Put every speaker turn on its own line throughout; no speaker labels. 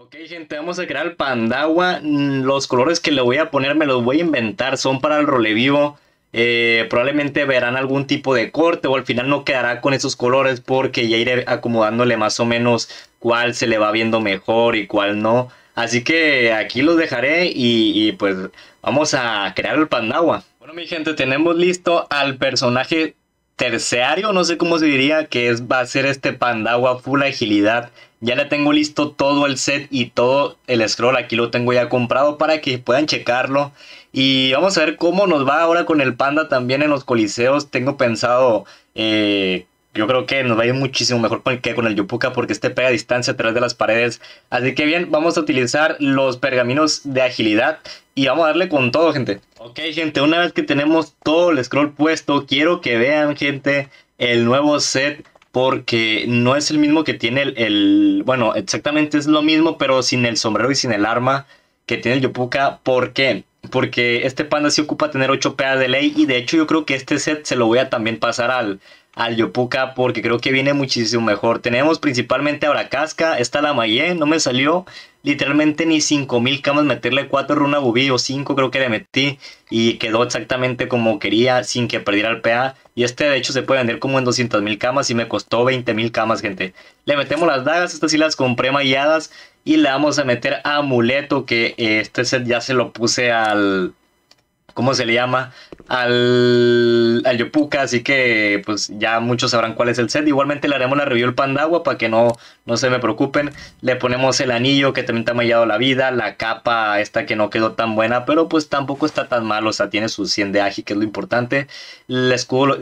Ok, gente, vamos a crear el Pandagua, mm, Los colores que le voy a poner me los voy a inventar. Son para el role vivo. Eh, probablemente verán algún tipo de corte o al final no quedará con esos colores porque ya iré acomodándole más o menos cuál se le va viendo mejor y cuál no. Así que aquí los dejaré y, pues vamos a crear el Pandagua. Bueno mi gente, tenemos listo al personaje terciario, no sé cómo se diría, que es, va a ser este Pandagua full agilidad. Ya le tengo listo todo el set y todo el scroll, aquí lo tengo ya comprado para que puedan checarlo. Y vamos a ver cómo nos va ahora con el panda también en los coliseos. Tengo pensado eh, yo creo que nos va a ir muchísimo mejor con el, que con el Yopuka porque este pega a distancia a través de las paredes. Así que bien, vamos a utilizar los pergaminos de agilidad y vamos a darle con todo, gente. Ok, gente, una vez que tenemos todo el scroll puesto, quiero que vean, gente, el nuevo set porque no es el mismo que tiene el, bueno, exactamente es lo mismo, pero sin el sombrero y sin el arma que tiene el Yopuka. ¿Por qué? Porque este panda sí ocupa tener 8 PA de ley y de hecho yo creo que este set se lo voy a también pasar al, al Yopuka porque creo que viene muchísimo mejor. Tenemos principalmente ahora casca, está la Mayé, no me salió literalmente ni 5000 camas meterle 4 runa Bubi o 5 creo que le metí y quedó exactamente como quería sin que perdiera el PA. Y este de hecho se puede vender como en 200.000 camas y me costó 20.000 camas, gente. Le metemos las dagas, estas sí las compré malladas y le vamos a meter amuleto que eh, este set ya se lo puse al ¿cómo se le llama? Al, al Yopuka, así que pues ya muchos sabrán cuál es el set. Igualmente le haremos la review al Pandagua para que no, no se me preocupen. Le ponemos el anillo que también te ha mallado la vida, la capa esta que no quedó tan buena, pero pues tampoco está tan mal, o sea, tiene su 100 de agi, que es lo importante. El escudo,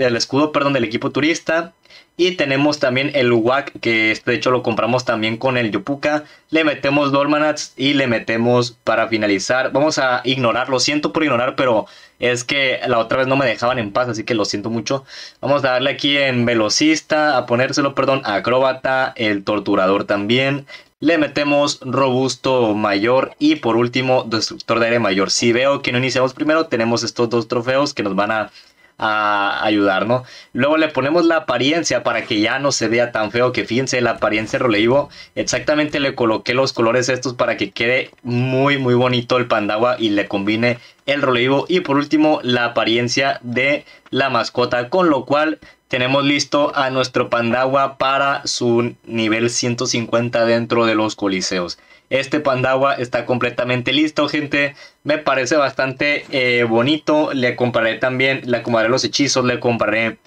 perdón, del equipo turista y tenemos también el Uwak, que de hecho lo compramos también con el Yopuka. Le metemos Dolmanats y le metemos para finalizar. Vamos a ignorar, lo siento por ignorar, pero es que la otra vez no me dejaban en paz, así que lo siento mucho. Vamos a darle aquí en Velocista, a ponérselo, perdón, Acróbata, el Torturador también. Le metemos robusto mayor y por último destructor de aire mayor. Si veo que no iniciamos primero, tenemos estos dos trofeos que nos van a a ayudar, Luego le ponemos la apariencia para que ya no se vea tan feo, que fíjense la apariencia relativo, exactamente le coloqué los colores estos para que quede muy muy bonito el pandagua y le combine el roleivo y por último la apariencia de la mascota con lo cual tenemos listo a nuestro Pandagua para su nivel 150 dentro de los coliseos. Este Pandagua está completamente listo, gente. Me parece bastante eh, bonito. Le compraré también, le compraré los hechizos, le compraré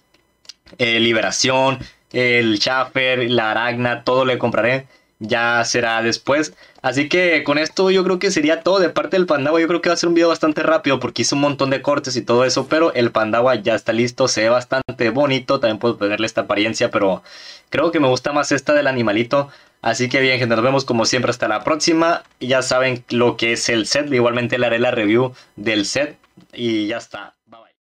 eh, Liberación, el Chaffer, la Aragna, todo le compraré ya será después. Así que con esto yo creo que sería todo de parte del pandawa Yo creo que va a ser un video bastante rápido porque hice un montón de cortes y todo eso. Pero el pandawa ya está listo. Se ve bastante bonito. También puedo ponerle esta apariencia. Pero creo que me gusta más esta del animalito. Así que bien gente, nos vemos como siempre hasta la próxima. Ya saben lo que es el set. Igualmente le haré la review del set. Y ya está.